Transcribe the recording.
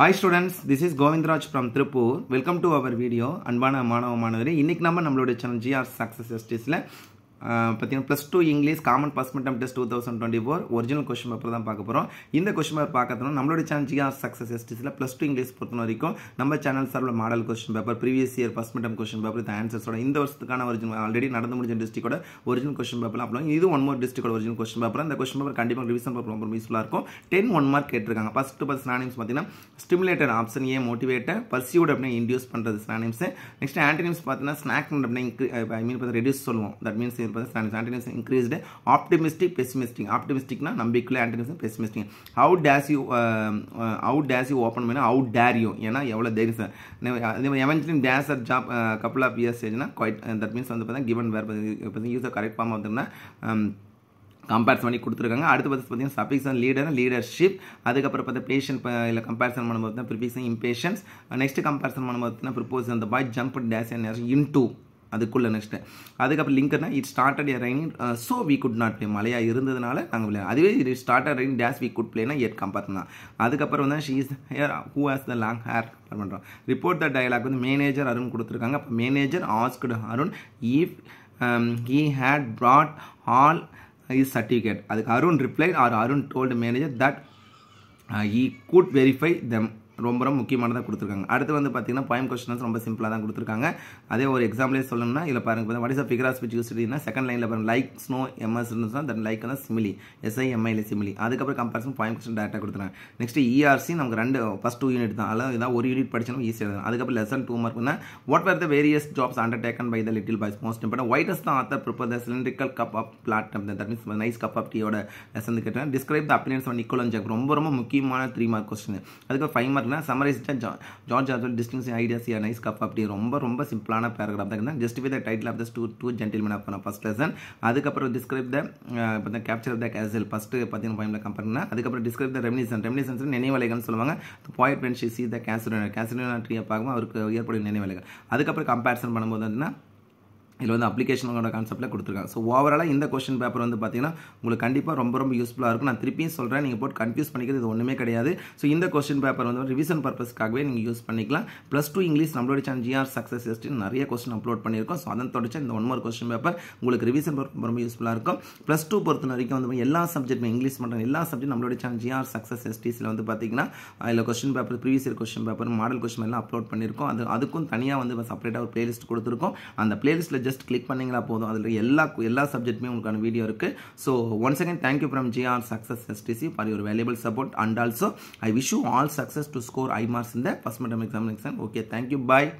hi students this is Govindaraj from Tiruppur welcome to our video அன்பான மாணவ மாணவரே இன்றைக்கி நம்ம நம்மளுடைய சேனல் ஜிஆர் சக்ஸஸ் ஜஸ்டிஸில் பார்த்தீங்கன்னா plus two English common first test two thousand twenty four original question paper தான் பார்க்க போகிறோம் இந்த கொஸ்டின் பேப்பர் பார்க்கறதுனா நம்மளோட சேனல் ஜிஆர் சக்ஸஸ் எஸ்டிஸில் ப்ளஸ் டூ இங்கிலீஷ் பொறுத்த வரைக்கும் நம்ம சேனல் சார்பில் model question paper previous year first question paper இந்த ஆன்சர்ஸோட இந்த வருஷத்துக்கான ஒரிஜினல் ஆல்ரெடி நடந்து முடிஞ்ச டிஸ்ட்ரிக்டோட ஒரிஜினல் கொஸ்டின் பேப்பர் அப்புறம் இது ஒன் மோர் டிஸ்ட்ரிக்டோட ஒரிஜினல் கொஸ்டின் பேப்பர் இந்த கொஸ்டின் பேப்பர் கண்டிப்பாக ரிவிஷன் பேப்பர் ரொம்ப யூஸ்ஃபுல்லாக இருக்கும் டென் ஒன் மார்க் கேட்டிருக்காங்க டூ பஸ் ஸ்னானிம்ஸ் பார்த்தீங்கன்னா stimulated option A motivator pursuit அப்படின்னு இன்டியூஸ் பண்ணுறது ஸ்னானிம்ஸ் நெக்ஸ்ட் ஆன்டினிம்ஸ் பார்த்தீங்கன்னா ஸ்நாக் அப்படின்னா ஐ மீன் பார்த்தீங்கன்னா ரெடியூஸ் சொல்லுவோம் தட் மீன்ஸ் இது பார்த்தீங்கன்னா ஆண்டனிஸ் இன்க்ரீஸ்டு ஆப்டிமிஸ்டிக் பெசிமிஸ்டிக் ஆப்டிமிஸ்டிக்னா நம்பிக்கையில் antonyms pessimistic how dare you how dare you open பண்ணால் அவுட் டேர் யூ ஏன்னா எவ்வளோ தைரியம் சார் மாதிரி days at job couple of years ஏஜ்னா குவைட் தட் மீன்ஸ் வந்து பார்த்தீங்கன்னா கிவன் வேறு பார்த்தீங்கன்னா யூஸ் கரெக்ட் ஃபார்ம் வந்துருந்தேன் கம்பேரிசன் பண்ணி கொடுத்துருக்காங்க அடுத்து பார்த்து பார்த்தீங்கன்னா சஃபிக்ஸன் லீடர் லீடர்ஷிப் அதுக்கப்புறம் பார்த்தா பேஷன் இல்லை கம்பேரிசன் பண்ணும்போது தான் ப்ரிபிக்ஸன் இம்பேஷன்ஸ் நெக்ஸ்ட் கம்பேரிசன் பண்ணும்போது பார்த்தீங்கன்னா ப்ரிப்போஸ் அந்த பாய் ஜம்ப் டேஸ் இன் டூ அதுக்குள்ளே நெக்ஸ்ட்டு அதுக்கப்புறம் லிங்க்னா it started a raining so we could not play மலையா இருந்ததுனால நாங்கள் விளையாடு அதுவே இது started raining thus we could பிளேனா எட் கம்பார்ட் தான் அதுக்கப்புறம் வந்து she is her who has the long hair பண்ணுறோம் ரிப்போர்ட் த டயலாக் வந்து மேனேஜர் அருண் கொடுத்துருக்காங்க அப்போ manager asked Arun if he had brought all his certificate அதுக்கு Arun reply R Arun told manager that he could verify them ரொம்ப ரொம்ப முக்கியமானதாக கொடுத்துருக்காங்க அடுத்து வந்து பார்த்தீங்கன்னா பாயம் கொஸ்டின்ஸ் ரொம்ப சிம்பிளாக தான் கொடுத்துருக்காங்க அதே ஒரு எக்ஸாம்பிளே சொல்லணும்னா இல்லை பாருங்க what is a figure of speech யூஸ்னா செகண்ட் லைனில் பாருங்க லைக் ஸ்னோ எம்எஸ் இருந்துச்சுன்னா தன் லைக் தான் சிமிலி எஸ்ஐ எம்ஐல சிமிலி அதுக்கப்புறம் கம்பேரிசன் பாயம் கொஸ்டின் டேரெக்டாக கொடுத்துருக்காங்க நெக்ஸ்ட் இஆர்சி e நமக்கு ரெண்டு ஃபஸ்ட் டூ யூனிட் தான் அதாவது இதான் ஒரு யூனிட் படிச்சாலும் ஈஸியாக இருக்கும் அதுக்கப்புறம் லெசன் டூ மார்க்னா what are the various jobs taken by the little boys most important ஒயிட்டஸ் தான் author prepare the cylindrical cup of அப் that means nice cup of டீயோட லெசன் கேட்டேன் டிஸ்கிரைப் த அப்பினியன்ஸ் ஆஃப் நிக்கோலன் ஜாக் ரொம்ப ரொம்ப முக்கியமான த்ரீ மார்க் கொஸ்டின் அதுக்கு ஃபைவ் மார்க் பார்த்தீங்கன்னா சமரைஸ்டாக John George Orwell distinction ideas a nice cup அப்படி ரொம்ப ரொம்ப சிம்பிளான பேராகிராஃப் தான் இருந்தால் just with the title of the two two gentlemen of first lesson அதுக்கப்புறம் டிஸ்கிரைப் த இப்போ capture of the castle first பார்த்தீங்கன்னா பாயிண்டில் கம்பெனினா அதுக்கப்புறம் டிஸ்கிரைப் த ரெமினிசன் ரெமினிசன்ஸ் நினைவலைகள்னு சொல்லுவாங்க பாயிண்ட் ஃப்ரெண்ட்ஷி சி த கேசர் கேசரினா ட்ரீயாக பார்க்கும்போது அவருக்கு ஏற்படும் நினைவலைகள் அதுக்கப்புறம் கம்பேரிசன் பண்ணும்போது வந்துன்னா இதில் வந்து அப்ளிகேஷனோட கான்செப்ட்டில் கொடுத்துருக்காங்க ஸோ ஓவராலாக இந்த கொஸ்டின் பேப்பர் வந்து பார்த்தீங்கன்னா உங்களுக்கு கண்டிப்பாக ரொம்ப ரொம்ப யூஸ்ஃபுல்லாக இருக்கும் நான் திருப்பியும் சொல்கிறேன் நீங்கள் போட்டு கன்ஃபியூஸ் பண்ணிக்கிறது இது ஒன்றுமே கிடையாது ஸோ இந்த கொஸ்டின் பேப்பர் வந்து ரிவிஷன் பர்பஸ்க்காகவே நீங்கள் யூஸ் பண்ணிக்கலாம் ப்ளஸ் டூ இங்கிலீஷ் நம்மளோட சேனல் ஜிஆர் சக்ஸஸ் டெஸ்ட்டு நிறைய கொஸ்டின் அப்லோட் பண்ணியிருக்கோம் ஸோ அதன் தொடர்ச்சி இந்த ஒன் மார்க் கொஸ்டின் பேப்பர் உங்களுக்கு ரிவிஷன் பேப்பர் ரொம்ப யூஸ்ஃபுல்லாக இருக்கும் ப்ளஸ் டூ பொறுத்த வரைக்கும் வந்து எல்லா சப்ஜெக்ட்டுமே இங்கிலீஷ் பண்ணுற எல்லா சப்ஜெக்ட் நம்மளோட சேனல் ஜிஆர் சக்ஸஸ் எஸ்டிஸில் வந்து பார்த்தீங்கன்னா அதில் question paper previous year question paper model question எல்லாம் அப்லோட் பண்ணியிருக்கோம் அது அதுக்கும் தனியாக வந்து சப்ரேட்டாக ஒரு பிளேலிஸ்ட் கொடுத்துருக்கோம் அந்த பிளேலிஸ்ட்டில் ஜஸ்ட் கிளிக் பண்ணிங்கன்னா போதும் அதில் எல்லா எல்லா சப்ஜெக்ட்டுமே உங்களுக்கான வீடியோ இருக்குது so once again thank you from GR success STC for your valuable support and also I wish you all success to score high marks இந்த first midterm exam okay thank you பாய்